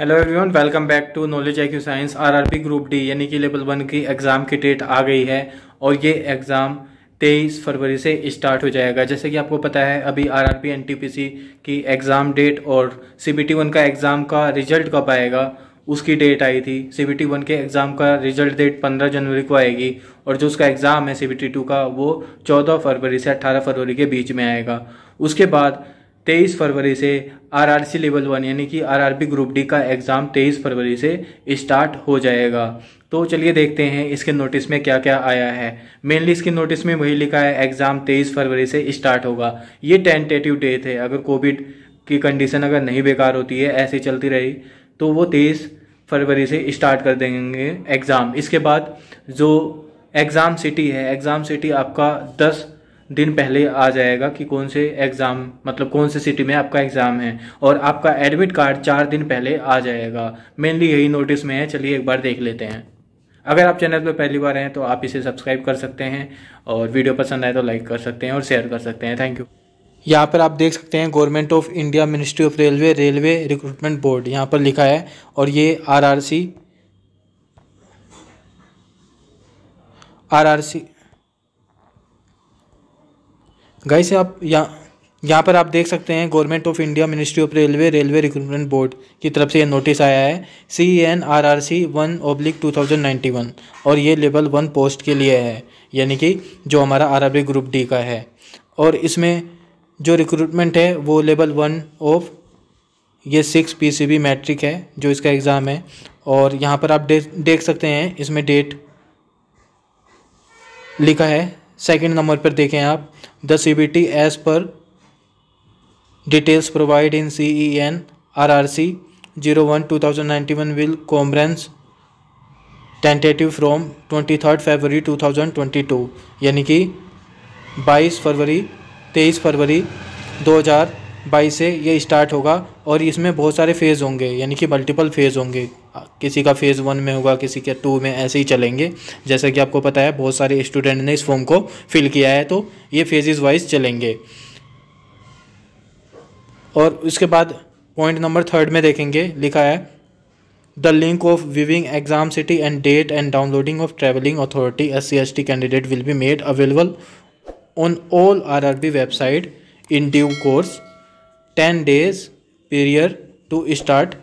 hello everyone welcome back to knowledge I science RRB group D यानी कि level one की exam की date आ गई है और ये एग्ज़ाम तेईस फरवरी से स्टार्ट हो जाएगा जैसे कि आपको पता है अभी आरआरबी एनटीपीसी की एग्ज़ाम डेट और सीबीटी वन का एग्ज़ाम का रिजल्ट कब आएगा उसकी डेट आई थी सी बी टी वन के एग्ज़ाम का रिजल्ट डेट पंद्रह जनवरी को आएगी और जो उसका एग्ज़ाम है सी बी टी टू का वो चौदह फरवरी से अट्ठारह फरवरी के बीच में आएगा उसके बाद तेईस फरवरी से आरआरसी लेवल वन यानी कि आरआरबी ग्रुप डी का एग्ज़ाम तेईस फरवरी से स्टार्ट हो जाएगा तो चलिए देखते हैं इसके नोटिस में क्या क्या आया है मेनली इसके नोटिस में वही लिखा है एग्ज़ाम तेईस फरवरी से स्टार्ट होगा ये टेंटेटिव डेट है अगर कोविड की कंडीशन अगर नहीं बेकार होती है ऐसे चलती रही तो वो तेईस फरवरी से स्टार्ट कर देंगे एग्ज़ाम इसके बाद जो एग्ज़ाम सिटी है एग्ज़ाम सिटी आपका दस दिन पहले आ जाएगा कि कौन से एग्ज़ाम मतलब कौन से सिटी में आपका एग्ज़ाम है और आपका एडमिट कार्ड चार दिन पहले आ जाएगा मेनली यही नोटिस में है चलिए एक बार देख लेते हैं अगर आप चैनल पर पहली बार हैं तो आप इसे सब्सक्राइब कर सकते हैं और वीडियो पसंद आए तो लाइक कर सकते हैं और शेयर कर सकते हैं थैंक यू यहाँ पर आप देख सकते हैं government of India ministry of railway railway recruitment board यहाँ पर लिखा है और ये आर आर सी गाई से आप यहाँ यहाँ पर आप देख सकते हैं government of India ministry of railway railway recruitment board की तरफ से ये नोटिस आया है C N R R C one oblique two thousand ninety one और ये लेवल वन पोस्ट के लिए है यानी कि जो हमारा R R B group D का है और इसमें जो रिक्रूटमेंट है वो लेवल वन ऑफ ये six P C B matrix है जो इसका एग्ज़ाम है और यहाँ पर आप दे, देख सकते हैं इसमें डेट लिखा है सेकेंड नंबर पर देखें आप The CBT as per details provided in CEN RRC 01-2091 will comprehense tentative from twenty third February two thousand twenty two यानी कि बाईस फरवरी तेईस फरवरी दो हज़ार बाई से ये स्टार्ट होगा और इसमें बहुत सारे फेज़ होंगे यानी कि मल्टीपल फेज़ होंगे किसी का फेज़ वन में होगा किसी के टू में ऐसे ही चलेंगे जैसा कि आपको पता है बहुत सारे स्टूडेंट ने इस फॉर्म को फिल किया है तो ये फेजेस वाइज चलेंगे और उसके बाद पॉइंट नंबर थर्ड में देखेंगे लिखा है the link of viewing exam city and date and downloading of travelling authority S C S T candidate will be made available on all R R B website in due course ten days period to start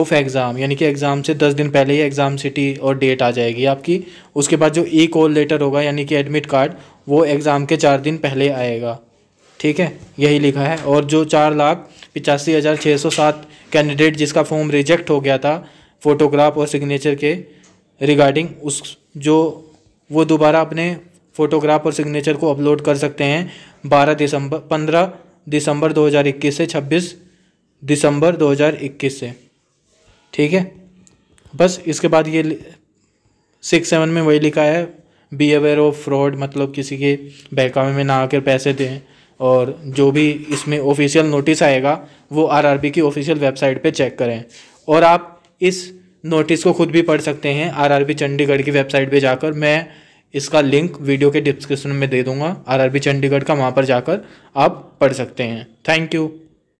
of exam यानी कि exam से दस दिन पहले ही exam city और date आ जाएगी आपकी उसके बाद जो ई कॉल लेटर होगा यानी कि एडमिट कार्ड वो एग्ज़ाम के चार दिन पहले आएगा ठीक है यही लिखा है और जो चार लाख पिचासी हज़ार छः सौ सात कैंडिडेट जिसका फॉर्म रिजेक्ट हो गया था फ़ोटोग्राफ और सिग्नेचर के रिगार्डिंग उस जो वो दोबारा अपने फ़ोटोग्राफ और सिग्नेचर को अपलोड कर सकते हैं बारह दिसंबर पंद्रह दिसंबर 2021 से 26 दिसंबर 2021 से ठीक है बस इसके बाद ये सिक्स सेवन में वही लिखा है बी अवेयर ऑफ फ्रॉड मतलब किसी के बहकावे में ना आकर पैसे दें और जो भी इसमें ऑफिशियल नोटिस आएगा वो आरआरबी की ऑफिशियल वेबसाइट पे चेक करें और आप इस नोटिस को खुद भी पढ़ सकते हैं आरआरबी चंडीगढ़ की वेबसाइट पे जाकर मैं इसका लिंक वीडियो के डिस्क्रिप्शन में दे दूंगा आरआरबी चंडीगढ़ का वहाँ पर जाकर आप पढ़ सकते हैं थैंक यू